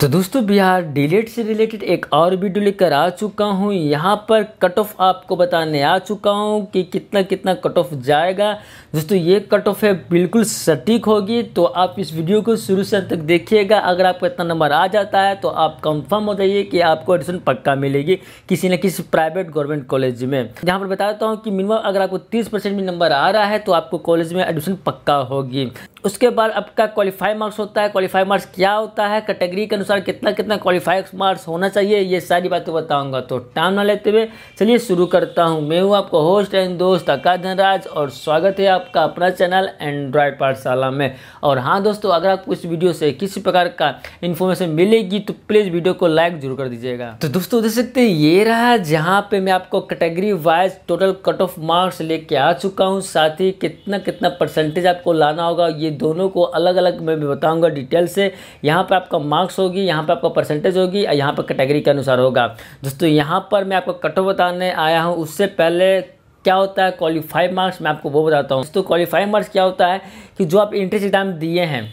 तो दोस्तों बिहार डिलेट से रिलेटेड एक और वीडियो लेकर आ चुका हूँ यहाँ पर कट ऑफ आपको बताने आ चुका हूँ कि कितना कितना कट ऑफ जाएगा दोस्तों ये कट ऑफ है बिल्कुल सटीक होगी तो आप इस वीडियो को शुरू से तक देखिएगा अगर आपका इतना नंबर आ जाता है तो आप कंफर्म हो जाइए कि आपको एडमिशन पक्का मिलेगी किसी न किसी प्राइवेट गवर्नमेंट कॉलेज में यहाँ पर बताता हूँ कि मिनिमम अगर आपको तीस भी नंबर आ रहा है तो आपको कॉलेज में एडमिशन पक्का होगी उसके बाद आपका क्वालिफाई मार्क्स होता है क्वालिफाई मार्क्स क्या होता है कैटेगरी के अनुसार कितना कितना क्वालिफाई मार्क्स होना चाहिए ये सारी बातें बताऊंगा तो टाइम ना लेते हुए चलिए शुरू करता हूँ मैं हूँ आपका होस्ट एंड दोस्त अका धनराज और स्वागत है आपका अपना चैनल एंड्रॉयड पाठशाला में और हाँ दोस्तों अगर आपको इस वीडियो से किसी प्रकार का इन्फॉर्मेशन मिलेगी तो प्लीज़ वीडियो को लाइक जरूर कर दीजिएगा तो दोस्तों देख सकते ये रहा जहाँ पर मैं आपको category wise total cut off marks लेके आ चुका हूँ साथ ही कितना कितना परसेंटेज आपको लाना होगा ये दोनों को अलग अलग मैं बताऊँगा डिटेल से यहाँ पर आपका मार्क्स होगी यहाँ पर आपका परसेंटेज होगी और यहाँ पर कैटेगरी के अनुसार होगा दोस्तों यहाँ पर मैं आपको कटो बताने आया हूँ उससे पहले क्या होता है क्वालिफाइड मार्क्स मैं आपको वो बताता हूँ दोस्तों क्वालिफाइड मार्क्स क्या होता है कि जो आप इंट्रेंस एग्ज़ाम दिए हैं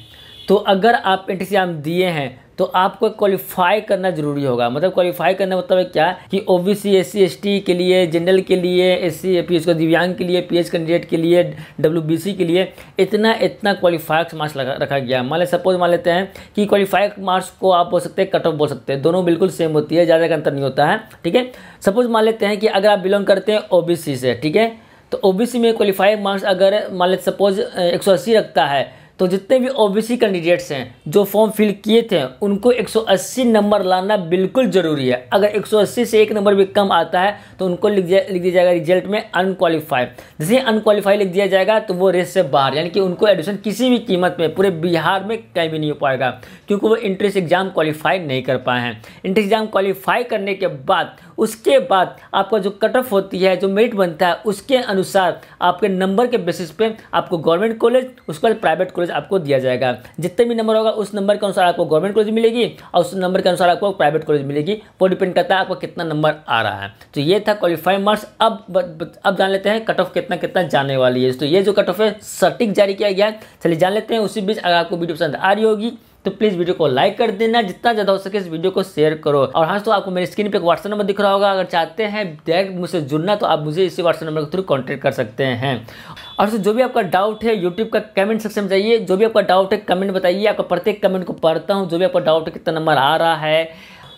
तो अगर आप इंट्रेंस एग्ज़ाम दिए हैं तो आपको क्वालिफाई करना ज़रूरी होगा मतलब क्वालिफाई करना मतलब है क्या कि O B C S C S T के लिए जनरल के लिए एस सी पी को दिव्यांग के लिए पी एच कैंडिडेट के लिए डब्ल्यू बी सी के लिए इतना इतना क्वालिफाइड मार्क्स रखा गया मान लें सपोज मान लेते हैं कि क्वालिफाइड मार्क्स को आप बोल सकते हैं कट ऑफ बोल सकते हैं दोनों बिल्कुल सेम होती है ज़्यादा का अंतर नहीं होता है ठीक है सपोज मान लेते हैं कि अगर आप बिलोंग करते हैं ओ बी सी से ठीक है तो ओ बी सी में क्वालिफाइड मार्क्स अगर मान लेते सपोज एक सौ अस्सी रखता है तो जितने भी ओबीसी कैंडिडेट्स हैं जो फॉर्म फिल किए थे उनको 180 नंबर लाना बिल्कुल ज़रूरी है अगर 180 से एक नंबर भी कम आता है तो उनको लिख दिया लिख दिया जाएगा रिजल्ट में अनक्वालीफाइड जैसे अनकालीफाई लिख दिया जाएगा तो वो रेस से बाहर यानी कि उनको एडमिशन किसी भी कीमत में पूरे बिहार में कहीं भी नहीं हो पाएगा क्योंकि वो इंट्रेंस एग्ज़ाम क्वालिफाई नहीं कर पाए हैं इंट्रेंस एग्ज़ाम क्वालिफाई करने के बाद उसके बाद आपका जो कट ऑफ होती है जो मेरिट बनता है उसके अनुसार आपके नंबर के बेसिस पे आपको गवर्नमेंट कॉलेज उसके बाद प्राइवेट कॉलेज कॉलेज आपको दिया जाएगा जितने भी नंबर होगा उस नंबर के अनुसार आपको गवर्नमेंट कॉलेज मिलेगी और उस नंबर के अनुसार आपको प्राइवेट कॉलेज मिलेगी वो डिपेंड करता है आपको कितना नंबर आ रहा है तो ये था क्वालिफाइंग मार्क्स अब अब जान लेते हैं कट ऑफ कितना कितना जाने वाली है तो ये जो कट ऑफ है सटीक जारी किया गया चलिए जान लेते हैं उसी बीच अगर आपको वीडियो पसंद आ रही होगी तो प्लीज़ वीडियो को लाइक कर देना जितना ज़्यादा हो सके इस वीडियो को शेयर करो और हाँ तो आपको मेरे स्क्रीन पर एक व्हाट्सअप नंबर दिख रहा होगा अगर चाहते हैं डायरेक्ट मुझसे जुड़ना तो आप मुझे इसी व्हाट्सअप नंबर के थ्रू कॉन्टेक्ट कर सकते हैं और जो भी आपका डाउट है यूट्यूब का कमेंट सेक्शन में जाइए जो भी आपका डाउट है कमेंट बताइए आपका प्रत्येक कमेंट को पढ़ता हूँ जो भी आपका डाउट है कितना नंबर आ रहा है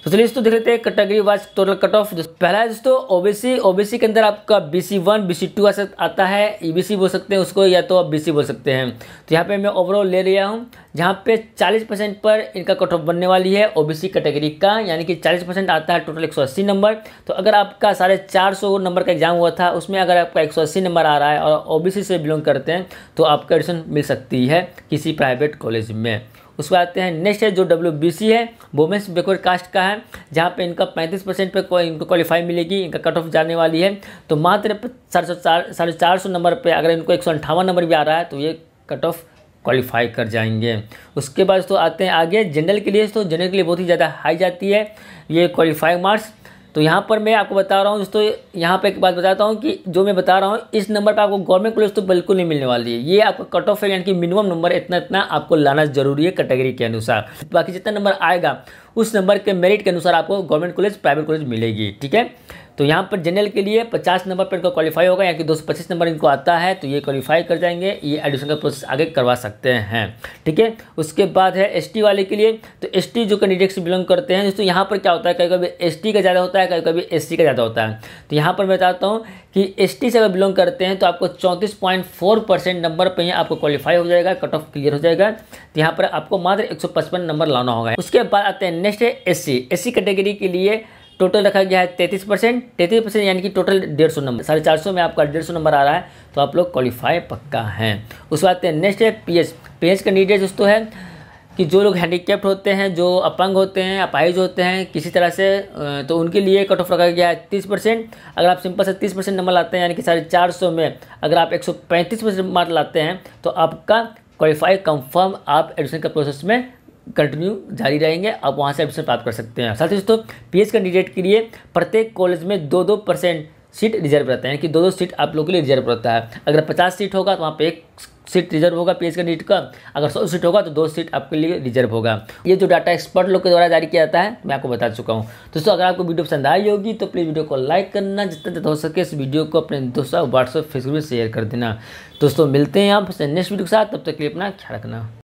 तो चलिए दोस्तों देख लेते हैं category wise total cut off पहला है दोस्तों ओबीसी ओबीसी के अंदर आपका बीसी वन बीसी टू आता है ईबीसी e बोल सकते हैं उसको या तो आप बीसी बोल सकते हैं तो यहाँ पे मैं ओवरऑल ले लिया हूँ जहाँ पे 40 परसेंट पर इनका कट ऑफ बनने वाली है ओबीसी कैटेगरी का यानी कि 40 परसेंट आता है टोटल 180 नंबर तो अगर आपका साढ़े चार सौ नंबर का एग्जाम हुआ था उसमें अगर आपका 180 नंबर आ रहा है और ओबीसी से बिलोंग करते हैं तो आपका एडमिशन मिल सकती है किसी प्राइवेट कॉलेज में उसके बाद आते हैं नेक्स्ट है जो डब्ल्यू है वोमेंस बेकवर्ड कास्ट का है जहाँ पे इनका पैंतीस परसेंट पर इनको क्वालिफाई मिलेगी इनका कट ऑफ जाने वाली है तो मात्र साढ़े सौ चार साढ़े चार सौ नंबर पर अगर इनको एक सौ अंठावन नंबर भी आ रहा है तो ये कट ऑफ क्वालिफाई कर जाएंगे उसके बाद तो आते हैं आगे जनरल के लिए तो जनरल के लिए बहुत ही ज़्यादा हाई जाती है ये क्वालिफाइंग मार्क्स तो यहाँ पर मैं आपको बता रहा हूँ दोस्तों यहाँ पर एक बात बताता हूँ कि जो मैं बता रहा हूँ इस नंबर पर आपको गवर्नमेंट कॉलेज तो बिल्कुल नहीं मिलने वाली है ये आपका कट ऑफ है यानी कि मिनिमम नंबर इतना इतना आपको लाना जरूरी है कैटेगरी के अनुसार बाकी जितना नंबर आएगा उस नंबर के मेरिट के अनुसार आपको गवर्नमेंट कॉलेज प्राइवेट कॉलेज मिलेगी ठीक है तो यहाँ पर जनरल के लिए 50 नंबर पर इनको क्वालिफाई होगा यानी कि दो नंबर इनको आता है तो ये क्वालिफाई कर जाएंगे ये एडमिशन का प्रोसेस आगे करवा सकते हैं ठीक है उसके बाद है एस वाले के लिए तो एस जो कैंडिडेट से बिलोंग करते हैं दोस्तों यहाँ पर क्या होता है कभी कभी एस का ज़्यादा होता है कभी कभी एस का ज़्यादा होता है तो यहाँ पर मैं बताता हूँ कि एस से अगर बिलोंग करते हैं तो आपको चौंतीस नंबर पर ही आपको क्वालिफाई हो जाएगा कट ऑफ क्लियर हो जाएगा तो यहाँ पर आपको मात्र एक नंबर लाना होगा उसके बाद आते हैं नेक्स्ट है एस सी कैटेगरी के लिए टोटल रखा गया है तैतीस परसेंट तैंतीस परसेंट यानी कि टोटल डेढ़ सौ नंबर साढ़े चार सौ में आपका डेढ़ सौ नंबर आ रहा है तो आप लोग क्वालिफाई पक्का हैं बात है नेक्स्ट है P H P H candidate दोस्तों है कि जो लोग हैंडीकेप्ट होते हैं जो अपंग होते हैं अपाइज होते हैं किसी तरह से तो उनके लिए कट ऑफ रखा गया है तीस परसेंट अगर आप सिंपल से तीस परसेंट नंबर लाते हैं यानी कि साढ़े चार सौ में अगर आप एक सौ पैंतीस परसेंट मार्क लाते हैं तो आपका क्वालिफाई कंफर्म आप एडमिशन का प्रोसेस में कंटिन्यू जारी रहेंगे आप वहाँ से एडमिशन प्राप्त कर सकते हैं साथ ही दोस्तों पी कैंडिडेट के लिए प्रत्येक कॉलेज में दो दो परसेंट सीट रिजर्व रहता है यानी कि दो दो सीट आप लोगों के लिए रिजर्व रहता है अगर पचास सीट होगा तो वहाँ पे एक सीट रिजर्व होगा पी कैंडिडेट का अगर सौ सीट होगा तो दो सीट आपके लिए रिजर्व होगा ये जो डाटा एक्सपर्ट लोग के द्वारा जारी किया जाता है मैं आपको बता चुका हूँ दोस्तों अगर आपको वीडियो पसंद आई होगी तो प्लीज़ वीडियो को लाइक करना जितना ज़्यादा हो सके इस वीडियो को अपने दोस्तों व्हाट्सअप फेसबुक में शेयर कर देना दोस्तों मिलते हैं आप नेक्स्ट वीडियो के साथ तब तक के लिए अपना ख्याल रखना